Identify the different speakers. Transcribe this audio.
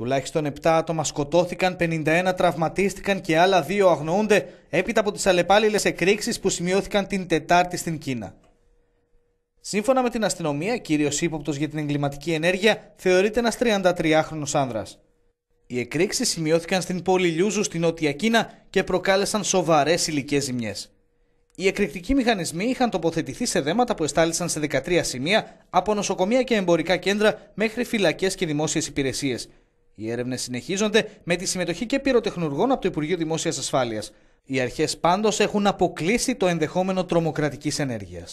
Speaker 1: Τουλάχιστον 7 άτομα σκοτώθηκαν, 51 τραυματίστηκαν και άλλα 2 αγνοούνται έπειτα από τις αλλεπάλληλες εκρήξεις που σημειώθηκαν την Τετάρτη στην Κίνα. Σύμφωνα με την αστυνομία, κύριος ύποπτος για την εγκληματική ενέργεια θεωρείται ένας 33χρονος άνδρας. Οι εκρήξεις σημειώθηκαν στην πόλη Λιούζου στην Νότια Κίνα και προκάλεσαν σοβαρές υλικές ζημιές. Οι εκρηκτικοί μηχανισμοί είχαν τοποθετηθεί σε δέματα που εστάλησαν σε 13 σημεία, από νοσοκομεία και εμπορικά κέντρα μέχρι φυλακές και δημόσιες υπηρεσίες, οι έρευνες συνεχίζονται με τη συμμετοχή και πυροτεχνουργών από το Υπουργείο Δημόσιας Ασφάλειας. Οι αρχές πάντως έχουν αποκλείσει το ενδεχόμενο τρομοκρατικής ενέργειας.